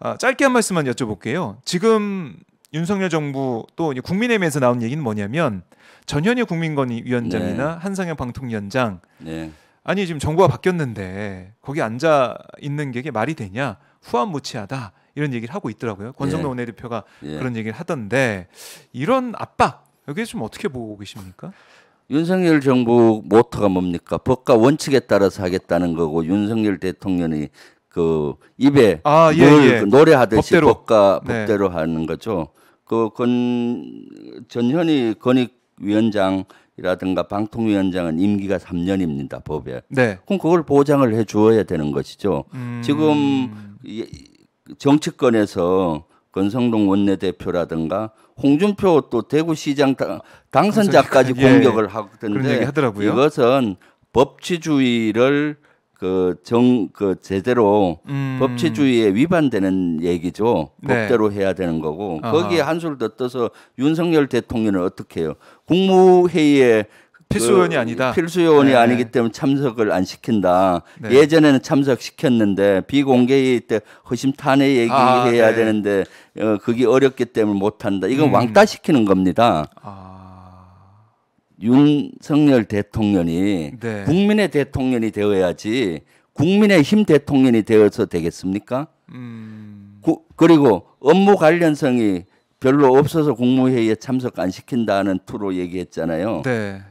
아, 짧게 한 말씀만 여쭤볼게요. 지금 윤석열 정부 또 국민의힘에서 나온 얘기는 뭐냐면 전현희 국민건위원장이나 네. 한상현 방통위원장 네. 아니 지금 정부가 바뀌었는데 거기 앉아 있는 게 말이 되냐 후한무치하다 이런 얘기를 하고 있더라고요. 권성동 예. 원내대표가 예. 그런 얘기를 하던데 이런 압박 여기 에좀 어떻게 보고 계십니까? 윤석열 정부 모토가 뭡니까? 법과 원칙에 따라서 하겠다는 거고 윤석열 대통령이 그 입에 아, 예, 예. 그 노래하듯이 법대로. 법과 네. 법대로 네. 하는 거죠. 그권 전현희 건익위원장이라든가 방통위원장은 임기가 3년입니다 법에. 네. 그럼 그걸 보장을 해 주어야 되는 것이죠. 음... 지금 정치권에서 권성동 원내대표라든가 홍준표 또 대구시장 당선자까지 예. 공격을 예. 하던데 이것은 법치주의를 그 정그 그 제대로 음. 법치주의에 위반되는 얘기죠. 네. 법대로 해야 되는 거고 아하. 거기에 한술 더 떠서 윤석열 대통령은 어떻게 해요? 국무회의에 필수 요원이 그 아니다. 필수 요원이 네. 아니기 때문에 참석을 안 시킨다. 네. 예전에는 참석시켰는데 비공개회의 때 허심탄회 얘기해야 아, 네. 되는데 어, 그게 어렵기 때문에 못 한다. 이건 음. 왕따 시키는 겁니다. 아. 윤석열 대통령이 네. 국민의 대통령이 되어야지 국민의 힘 대통령이 되어서 되겠습니까? 음. 구, 그리고 업무 관련성이 별로 없어서 국무회의에 참석 안 시킨다는 투로 얘기했잖아요. 네.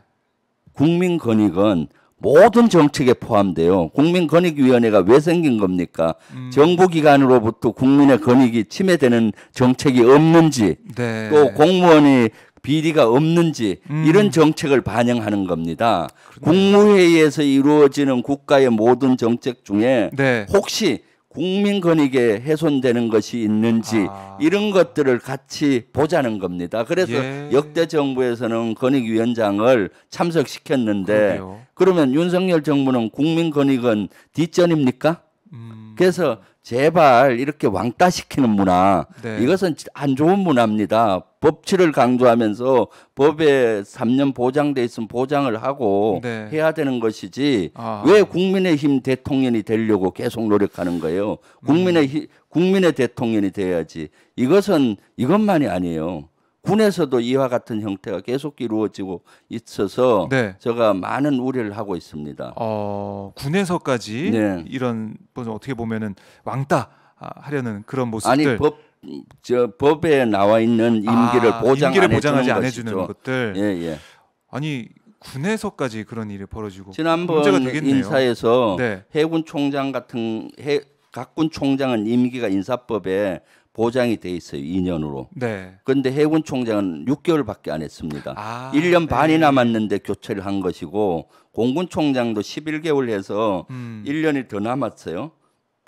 국민 권익은 모든 정책에 포함돼요. 국민권익위원회가 왜 생긴 겁니까? 음. 정부기관으로부터 국민의 권익이 침해되는 정책이 없는지, 네. 또 공무원이 비리가 없는지 음. 이런 정책을 반영하는 겁니다. 국무회의에서 이루어지는 국가의 모든 정책 중에 네. 혹시 국민 권익에 훼손되는 것이 있는지 아. 이런 것들을 같이 보자는 겁니다. 그래서 예. 역대 정부에서는 권익위원장을 참석시켰는데 그러면 윤석열 정부는 국민 권익은 뒷전입니까? 음. 그래서 제발 이렇게 왕따 시키는 문화 네. 이것은 안 좋은 문화입니다. 법치를 강조하면서 법에 3년 보장돼 있으면 보장을 하고 네. 해야 되는 것이지 아. 왜 국민의힘 대통령이 되려고 계속 노력하는 거예요? 국민의 음. 국민의 대통령이 돼야지 이것은 이것만이 아니에요. 군에서도 이와 같은 형태가 계속 이루어지고 있어서 네. 제가 많은 우려를 하고 있습니다. 어, 군에서까지 네. 이런 어떻게 보면은 왕따 아, 하려는 그런 모습들 아니 법, 저 법에 나와 있는 임기를 아, 보장 임기를 보장하지 안 해주는 것들 예, 예. 아니 군에서까지 그런 일이 벌어지고 지난번 인사에서 네. 해군 총장 같은 해, 각군 총장은 임기가 인사법에 보장이 돼 있어요. 2년으로. 네. 그런데 해군 총장은 6개월밖에 안 했습니다. 아, 1년 네. 반이 남았는데 교체를 한 것이고 공군 총장도 11개월 해서 음. 1년이 더 남았어요.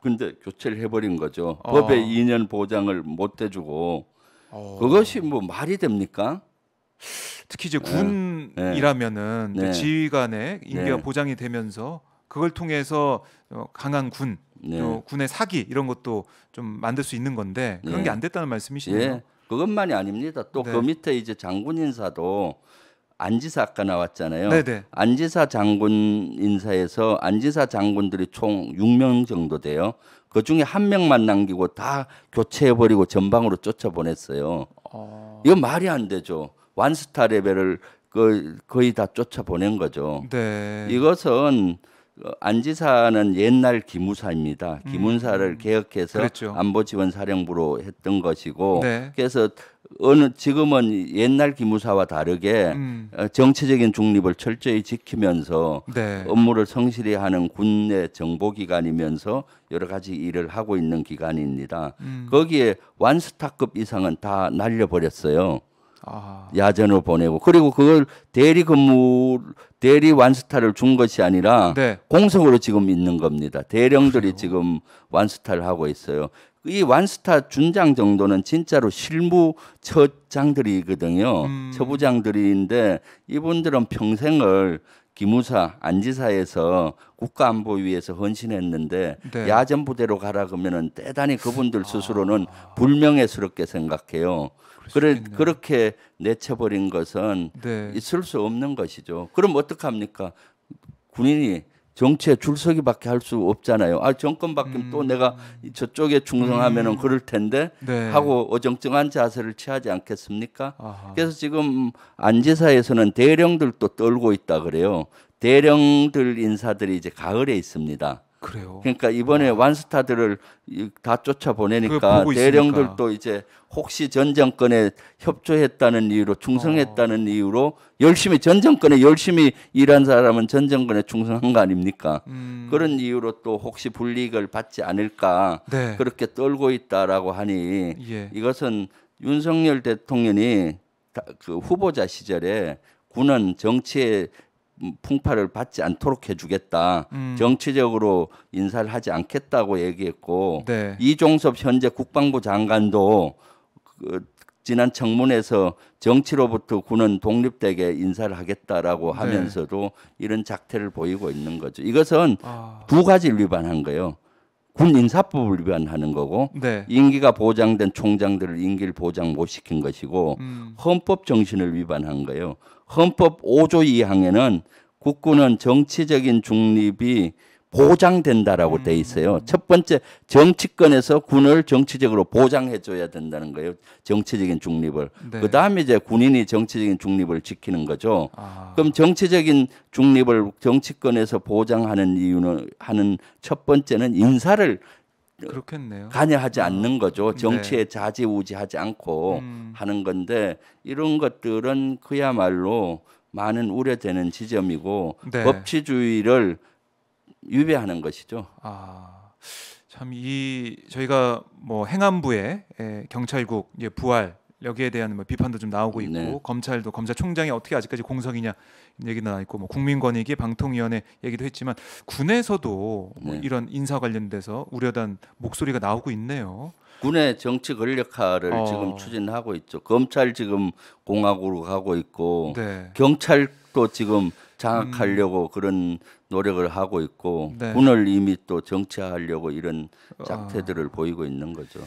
근데 교체를 해버린 거죠. 어. 법에 2년 보장을 못 해주고 어. 그것이 뭐 말이 됩니까? 특히 이제 네. 네. 군이라면은 네. 지휘관의 네. 임기가 네. 보장이 되면서 그걸 통해서 어, 강한 군, 네. 군의 사기 이런 것도 좀 만들 수 있는 건데 그런 네. 게안 됐다는 말씀이시네요. 네. 그것만이 아닙니다. 또그 네. 밑에 이제 장군 인사도 안지사 아까 나왔잖아요. 네네. 네. 안지사 장군 인사에서 안지사 장군들이 총 6명 정도 돼요. 그 중에 한 명만 남기고 다 교체해버리고 전방으로 쫓아보냈어요. 어... 이건 말이 안 되죠. 완스타 레벨을 거의, 거의 다 쫓아보낸 거죠. 네. 이것은 어, 안지사는 옛날 기무사입니다. 음. 기문사를 음. 개혁해서 그랬죠. 안보지원사령부로 했던 것이고 네. 그래서 어느 지금은 옛날 기무사와 다르게 음. 어, 정치적인 중립을 철저히 지키면서 네. 업무를 성실히 하는 군내 정보기관이면서 여러 가지 일을 하고 있는 기관입니다. 음. 거기에 완스타급 이상은 다 날려버렸어요. 야전으로 보내고 그리고 그걸 대리 근무 대리 완스타를 준 것이 아니라 네. 공석으로 지금 있는 겁니다. 대령들이 그래요. 지금 완스타를 하고 있어요. 이 완스타 준장 정도는 진짜로 실무 처장들이거든요. 음. 처부장들인데 이분들은 평생을 기무사 안지사에서 국가안보위에서 헌신했는데 네. 야전부대로 가라 그러면은 대단히 그분들 아. 스스로는 불명예스럽게 생각해요. 그걸 그렇게 내쳐버린 것은 네. 있을 수 없는 것이죠. 그럼 어떡합니까? 군인이 정치에 줄서기밖에 할 수 없잖아요. 아 정권 바뀌면 음. 또 내가 음. 저쪽에 충성하면은 음. 그럴 텐데 네. 하고 어정쩡한 자세를 취하지 않겠습니까? 아하. 그래서 지금 안지사에서는 대령들도 떨고 있다 그래요. 대령들 인사들이 이제 가을에 있습니다. 그래요. 그러니까 이번에 와. 완스타들을 다 쫓아 보내니까 대령들도 이제 혹시 전 정권에 협조했다는 이유로 충성했다는 어. 이유로 열심히 전 정권에 열심히 일한 사람은 전 정권에 충성한 거 아닙니까? 음. 그런 이유로 또 혹시 불이익을 받지 않을까 네. 그렇게 떨고 있다라고 하니 예. 이것은 윤석열 대통령이 그 후보자 시절에 군은 정치에 풍파를 받지 않도록 해주겠다. 음. 정치적으로 인사를 하지 않겠다고 얘기했고 네. 이종섭 현재 국방부 장관도 그 지난 청문회에서 정치로부터 군은 독립되게 인사를 하겠다라고 네. 하면서도 네. 이런 작태를 보이고 있는 거죠. 이것은 아... 두 가지를 위반한 거예요. 군 인사법을 위반하는 거고 네. 임기가 보장된 총장들을 임기를 보장 못 시킨 것이고 음. 헌법 정신을 위반한 거예요. 헌법 5조 2항에는 국군은 정치적인 중립이 보장된다라고 음. 돼 있어요. 첫 번째 정치권에서 군을 정치적으로 보장해 줘야 된다는 거예요. 정치적인 중립을. 네. 그다음에 이제 군인이 정치적인 중립을 지키는 거죠. 아. 그럼 정치적인 중립을 정치권에서 보장하는 이유는 하는 첫 번째는 인사를 그렇겠네요. 관여하지 않는 아. 거죠. 네. 정치에 네. 자지우지하지 않고 음. 하는 건데 이런 것들은 그야말로 많은 우려되는 지점이고 네. 법치주의를 유배하는 것이죠. 아, 참 이 저희가 뭐 행안부의 예, 경찰국 이제 부활 여기에 대한 뭐 비판도 좀 나오고 있고 네. 검찰도 검찰총장이 어떻게 아직까지 공석이냐 얘기 나 있고 뭐 국민권익위 방통위원회 얘기도 했지만 군에서도 뭐 네. 이런 인사 관련돼서 우려단 목소리가 나오고 있네요. 군의 정치 권력화를 어. 지금 추진하고 있죠. 검찰 지금 공화으로 가고 있고 네. 경찰도 지금 장악하려고 음. 그런 노력을 하고 있고 네. 군을 이미 또 정치화하려고 이런 아. 작태들을 아. 보이고 있는 거죠.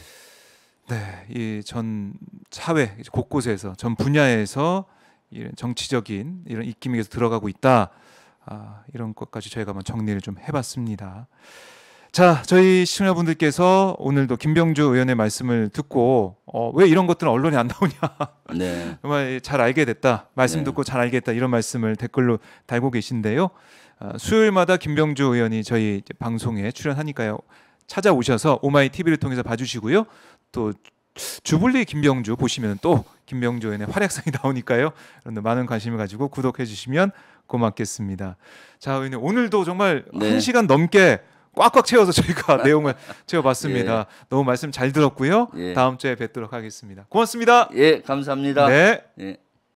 네, 이 전 사회 곳곳에서 전 분야에서 이런 정치적인 이런 입김에서 들어가고 있다. 아, 이런 것까지 저희가 한번 정리를 좀 해봤습니다. 자, 저희 시청자분들께서 오늘도 김병주 의원의 말씀을 듣고 어, 왜 이런 것들은 언론에 안 나오냐. 네. 정말 잘 알게 됐다. 말씀 네. 듣고 잘 알겠다. 이런 말씀을 댓글로 달고 계신데요. 어, 수요일마다 김병주 의원이 저희 방송에 출연하니까요. 찾아오셔서 오마이 TV를 통해서 봐주시고요. 또 주블리 김병주 보시면 또 김병주 의원의 활약상이 나오니까요. 그런데 많은 관심을 가지고 구독해 주시면 고맙겠습니다. 자, 의원님 오늘도 정말 네. 1시간 넘게 꽉꽉 채워서 저희가 네. 내용을 채워봤습니다. 예. 너무 말씀 잘 들었고요. 예. 다음 주에 뵙도록 하겠습니다. 고맙습니다. 예, 감사합니다. 네. 예.